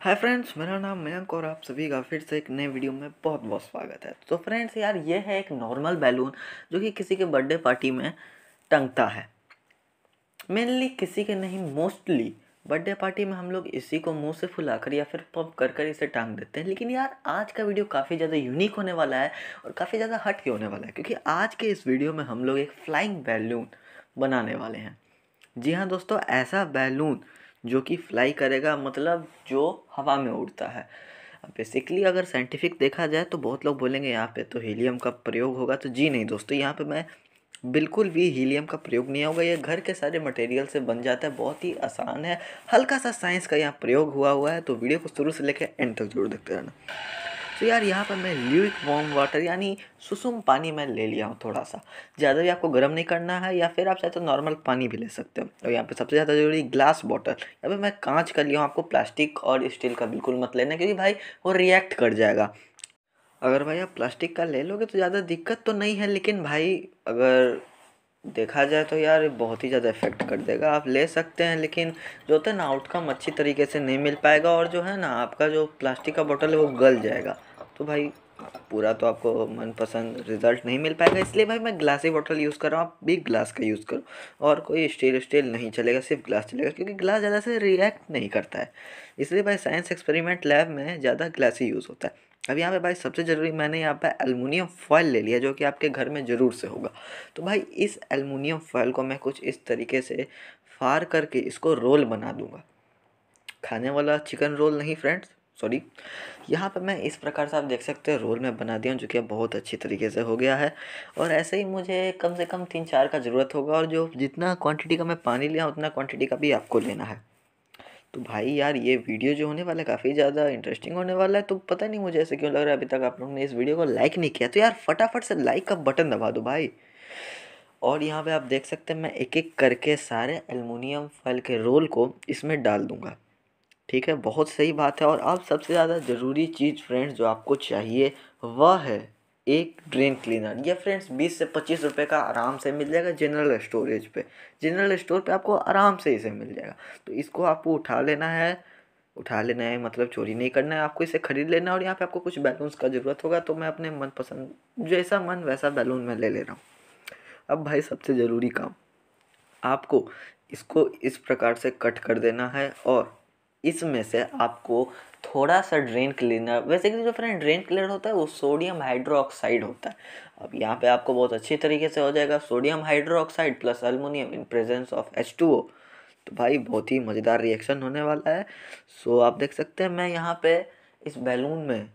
hi friends मेरा नाम मयंक और आप सभी का फिर से एक नए वीडियो में बहुत बहुत स्वागत है तो फ्रेंड्स यार ये है एक नॉर्मल बैलून जो कि किसी के बर्थडे पार्टी में टंगता है मेनली किसी के नहीं मोस्टली बर्थडे पार्टी में हम लोग इसी को मुंह से फुलाकर या फिर पंप कर कर इसे टांग देते हैं लेकिन यार आज का वीडियो काफ़ी ज़्यादा यूनिक होने वाला है और काफ़ी ज़्यादा हट के होने वाला है क्योंकि आज के इस वीडियो में हम लोग एक फ्लाइंग बैलून बनाने वाले हैं जी हाँ दोस्तों ऐसा बैलून जो कि फ्लाई करेगा मतलब जो हवा में उड़ता है बेसिकली अगर साइंटिफिक देखा जाए तो बहुत लोग बोलेंगे यहाँ पे तो हीलियम का प्रयोग होगा तो जी नहीं दोस्तों यहाँ पे मैं बिल्कुल भी हीलियम का प्रयोग नहीं होगा ये घर के सारे मटेरियल से बन जाता है बहुत ही आसान है हल्का सा साइंस का यहाँ प्रयोग हुआ हुआ है तो वीडियो को शुरू से लेकर एंड तक जरूर देखते रहना तो यार यहाँ पर मैं ल्यूक वार्म वाटर यानी सुसुम पानी मैं ले लिया हूँ थोड़ा सा ज़्यादा भी आपको गर्म नहीं करना है या फिर आप चाहे तो नॉर्मल पानी भी ले सकते हो और यहाँ पे सबसे ज़्यादा जरूरी ग्लास बॉटल या फिर मैं कांच का लिया हूँ आपको प्लास्टिक और स्टील का बिल्कुल मत लेना क्योंकि भाई वो रिएक्ट कर जाएगा अगर भाई आप प्लास्टिक का ले लोगे तो ज़्यादा दिक्कत तो नहीं है लेकिन भाई अगर देखा जाए तो यार बहुत ही ज़्यादा इफ़ेक्ट कर देगा आप ले सकते हैं लेकिन जो होता है ना आउटकम अच्छी तरीके से नहीं मिल पाएगा और जो है ना आपका जो प्लास्टिक का बोतल है वो गल जाएगा तो भाई पूरा तो आपको मनपसंद रिज़ल्ट नहीं मिल पाएगा इसलिए भाई मैं ग्लासी बॉटल यूज़ कर रहा हूँ आप भी ग्लास का यूज़ करो और कोई स्टील स्टील नहीं चलेगा सिर्फ ग्लास चलेगा क्योंकि ग्लास ज़्यादा से रिएक्ट नहीं करता है इसलिए भाई साइंस एक्सपेरिमेंट लैब में ज़्यादा ग्लासी यूज़ होता है अब यहाँ पे भाई सबसे ज़रूरी मैंने यहाँ पे एलमिनियम फॉयल ले लिया जो कि आपके घर में ज़रूर से होगा तो भाई इस एलमिनियम फॉयल को मैं कुछ इस तरीके से फार करके इसको रोल बना दूँगा खाने वाला चिकन रोल नहीं फ्रेंड्स सॉरी यहाँ पर मैं इस प्रकार से आप देख सकते हो रोल में बना दिया हूँ जो कि अब बहुत अच्छी तरीके से हो गया है और ऐसे ही मुझे कम से कम तीन चार का ज़रूरत होगा और जो जितना क्वांटिटी का मैं पानी लिया उतना क्वांटिटी का भी आपको लेना है तो भाई यार ये वीडियो जो होने वाला है काफ़ी ज़्यादा इंटरेस्टिंग होने वाला है तो पता नहीं मुझे ऐसे क्यों लग रहा है अभी तक आप लोगों ने इस वीडियो को लाइक नहीं किया तो यार फटाफट से लाइक का बटन दबा दो भाई और यहाँ पे आप देख सकते हैं मैं एक एक करके सारे एलमिनियम फल के रोल को इसमें डाल दूँगा ठीक है बहुत सही बात है और अब सबसे ज़्यादा ज़रूरी चीज़ फ्रेंड्स जो आपको चाहिए वह है एक ड्रेन क्लीनर ये फ्रेंड्स बीस से पच्चीस रुपए का आराम से मिल जाएगा जनरल स्टोरेज पे जनरल स्टोर पे आपको आराम से इसे मिल जाएगा तो इसको आपको उठा लेना है उठा लेना है मतलब चोरी नहीं करना है आपको इसे ख़रीद लेना है और यहाँ पे आपको कुछ बैलून्स का ज़रूरत होगा तो मैं अपने मनपसंद जैसा मन वैसा बैलून में ले ले रहा हूँ अब भाई सबसे ज़रूरी काम आपको इसको इस प्रकार से कट कर देना है और इसमें से आपको थोड़ा सा ड्रेन क्लीनर बेसिकली जो फ्रेंड ड्रेन क्लीनर होता है वो सोडियम हाइड्रोक्साइड होता है अब यहाँ पे आपको बहुत अच्छी तरीके से हो जाएगा sodium hydroxide plus aluminium in presence of H two O तो भाई बहुत ही मज़ेदार रिएक्शन होने वाला है सो आप देख सकते हैं मैं यहाँ पे इस बैलून में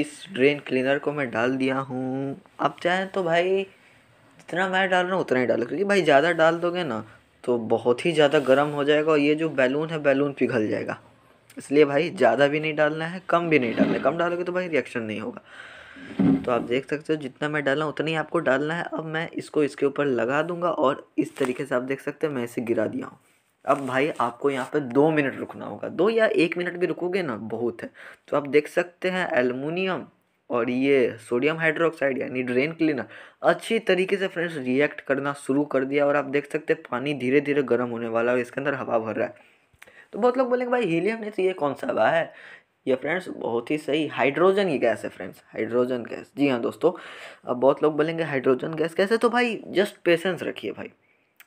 इस ड्रेन क्लीनर को मैं डाल दिया हूँ आप चाहें तो भाई जितना मैं डाल रहा हूँ उतना ही डालो क्योंकि भाई ज़्यादा डाल दोगे ना तो बहुत ही ज़्यादा गर्म हो जाएगा और ये जो बैलून है बैलून पिघल जाएगा इसलिए भाई ज़्यादा भी नहीं डालना है कम भी नहीं डालना है कम डालोगे तो भाई रिएक्शन नहीं होगा तो आप देख सकते हो जितना मैं डाला उतना ही आपको डालना है अब मैं इसको इसके ऊपर लगा दूंगा और इस तरीके से आप देख सकते हो मैं इसे गिरा दिया हूँ अब भाई आपको यहाँ पर दो मिनट रुकना होगा दो या एक मिनट भी रुकोगे ना बहुत है तो आप देख सकते हैं एलमिनियम और ये सोडियम हाइड्रोक्साइड यानी ड्रेन क्लीनर अच्छी तरीके से फ्रेंड्स रिएक्ट करना शुरू कर दिया और आप देख सकते हैं पानी धीरे धीरे गर्म होने वाला है और इसके अंदर हवा भर रहा है तो बहुत लोग बोलेंगे भाई हीलियम नहीं तो ये कौन सा हवा है ये फ्रेंड्स बहुत ही सही हाइड्रोजन की गैस है फ्रेंड्स हाइड्रोजन गैस जी हाँ दोस्तों अब बहुत लोग बोलेंगे हाइड्रोजन गैस कैसे तो भाई जस्ट पेशेंस रखिए भाई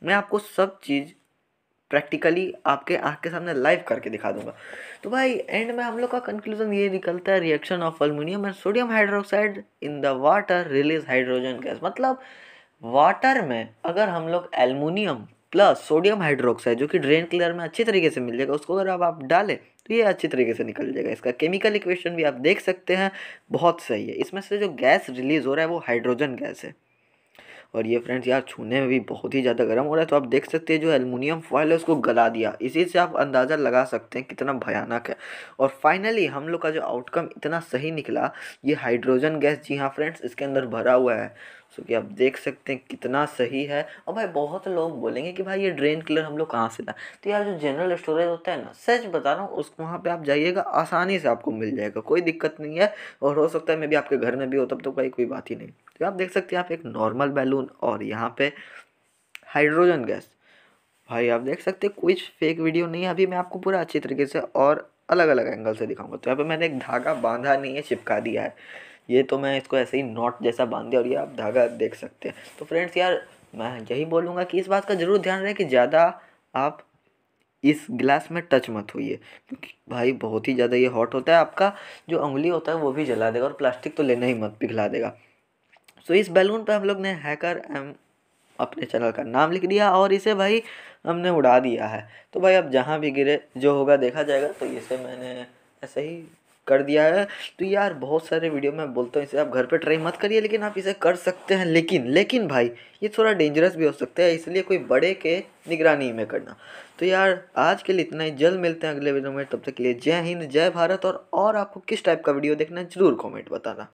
मैं आपको सब चीज़ प्रैक्टिकली आपके आँख के सामने लाइव करके दिखा दूंगा तो भाई एंड में हम लोग का कंक्लूजन ये निकलता है reaction of aluminium and sodium hydroxide in the water release hydrogen gas मतलब वाटर में अगर हम लोग एल्मोनियम प्लस सोडियम हाइड्रोक्साइड जो कि ड्रेन क्लियर में अच्छी तरीके से मिल जाएगा उसको अगर आप डालें तो ये अच्छी तरीके से निकल जाएगा इसका केमिकल इक्वेशन भी आप देख सकते हैं बहुत सही है इसमें से जो गैस रिलीज हो रहा है वो हाइड्रोजन गैस है और ये फ्रेंड्स यार छूने में भी बहुत ही ज़्यादा गर्म हो रहा है तो आप देख सकते हैं जो एलमिनियम फॉयल है उसको गला दिया इसी से आप अंदाज़ा लगा सकते हैं कितना भयानक है और फाइनली हम लोग का जो आउटकम इतना सही निकला ये हाइड्रोजन गैस जी हाँ फ्रेंड्स इसके अंदर भरा हुआ है सो कि आप देख सकते हैं कितना सही है और भाई बहुत लोग बोलेंगे कि भाई ये ड्रेन क्लियर हम लोग कहाँ से ला तो यार जो जनरल स्टोरेज होता है ना सच बता रहा हूँ उस वहाँ पे आप जाइएगा आसानी से आपको मिल जाएगा कोई दिक्कत नहीं है और हो सकता है मे भी आपके घर में भी हो तब तो भाई कोई बात ही नहीं तो आप देख सकते हैं आप एक नॉर्मल बैलून कार्बन और यहाँ पे हाइड्रोजन गैस भाई आप देख सकते कोई फेक वीडियो नहीं है अभी मैं आपको पूरा अच्छी तरीके से और अलग अलग एंगल से दिखाऊंगा तो यहाँ पे मैंने एक धागा बांधा नहीं है चिपका दिया है ये तो मैं इसको ऐसे ही नॉट जैसा बांध दिया और ये आप धागा देख सकते हैं तो फ्रेंड्स यार मैं यही बोलूँगा कि इस बात का ज़रूर ध्यान रहे कि ज़्यादा आप इस गिलास में टच मत होइए क्योंकि भाई बहुत ही ज़्यादा ये हॉट होता है आपका जो उंगली होता है वो भी जला देगा और प्लास्टिक तो लेना ही मत पिघला देगा सो तो इस बैलून पर हम लोग ने हैकर एम अपने चैनल का नाम लिख दिया और इसे भाई हमने उड़ा दिया है तो भाई अब जहाँ भी गिरे जो होगा देखा जाएगा तो इसे मैंने ऐसे ही कर दिया है तो यार बहुत सारे वीडियो में बोलता हूँ इसे आप घर पे ट्राई मत करिए लेकिन आप इसे कर सकते हैं लेकिन लेकिन भाई ये थोड़ा डेंजरस भी हो सकता है इसलिए कोई बड़े के निगरानी में करना तो यार आज के लिए इतना ही जल्द मिलते हैं अगले वीडियो में तब तक के लिए जय हिंद जय भारत और, और आपको किस टाइप का वीडियो देखना है ज़रूर कॉमेंट बताना